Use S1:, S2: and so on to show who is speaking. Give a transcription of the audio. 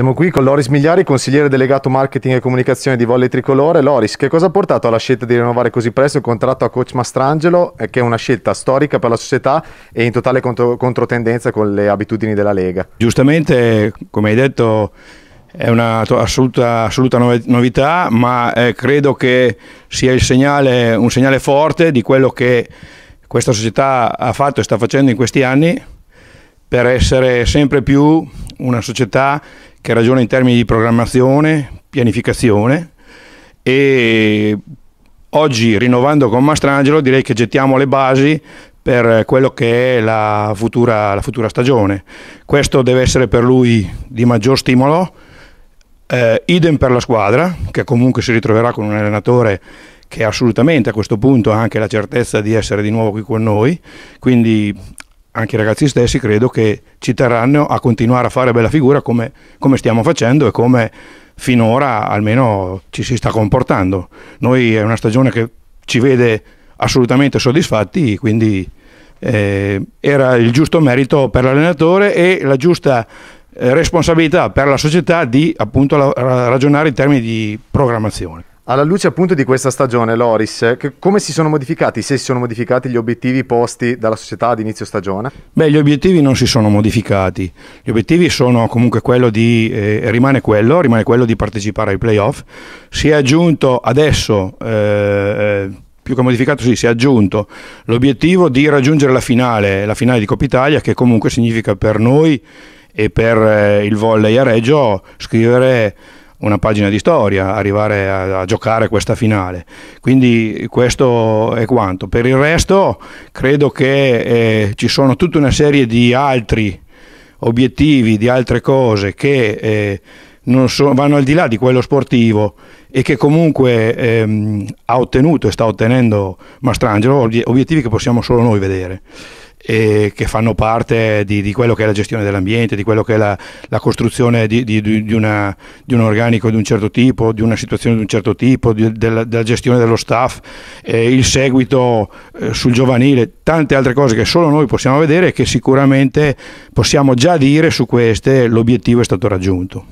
S1: Siamo qui con Loris Migliari, consigliere delegato marketing e comunicazione di Volley Tricolore. Loris, che cosa ha portato alla scelta di rinnovare così presto il contratto a coach Mastrangelo, eh, che è una scelta storica per la società e in totale contro- controtendenza con le abitudini della Lega?
S2: Giustamente, come hai detto, è un'assoluta assoluta, assoluta novità, ma eh, credo che sia segnale, un segnale forte di quello che questa società ha fatto e sta facendo in questi anni per essere sempre più una società che ragiona in termini di programmazione, pianificazione e oggi rinnovando con Mastrangelo direi che gettiamo le basi per quello che è la futura, la futura stagione. Questo deve essere per lui di maggior stimolo, eh, idem per la squadra che comunque si ritroverà con un allenatore che assolutamente a questo punto ha anche la certezza di essere di nuovo qui con noi, quindi anche i ragazzi stessi credo che ci terranno a continuare a fare bella figura come, come stiamo facendo e come finora almeno ci si sta comportando. Noi è una stagione che ci vede assolutamente soddisfatti, quindi eh, era il giusto merito per l'allenatore e la giusta eh, responsabilità per la società
S1: di appunto ragionare in termini di programmazione. Alla luce appunto di questa stagione, Loris, come si sono modificati, se si sono modificati gli obiettivi posti dalla società ad inizio stagione?
S2: Beh, gli obiettivi non si sono modificati. Gli obiettivi sono comunque quello di, eh, rimane quello, rimane quello di partecipare ai playoff. Si è aggiunto adesso... Eh, eh più che modificato, sì, si è aggiunto l'obiettivo di raggiungere la finale, la finale di Coppa Italia, che comunque significa per noi e per eh, il volley a Reggio scrivere una pagina di storia arrivare a, a, giocare questa finale. Quindi questo è quanto. Per il resto credo che eh, ci sono tutta una serie di altri obiettivi, di altre cose che eh, so, vanno al di là di quello sportivo e che comunque ehm, ha ottenuto e sta ottenendo Mastrangelo, obiettivi che possiamo solo noi vedere eh, che fanno parte di, di, quello che è la gestione dell'ambiente, di quello che è la, la costruzione di, di, una, di, un organico di un certo tipo, di una situazione di un certo tipo, della, della, gestione dello staff, eh, il seguito eh, sul giovanile, tante altre cose che solo noi possiamo vedere e che sicuramente possiamo già dire su queste l'obiettivo è stato raggiunto.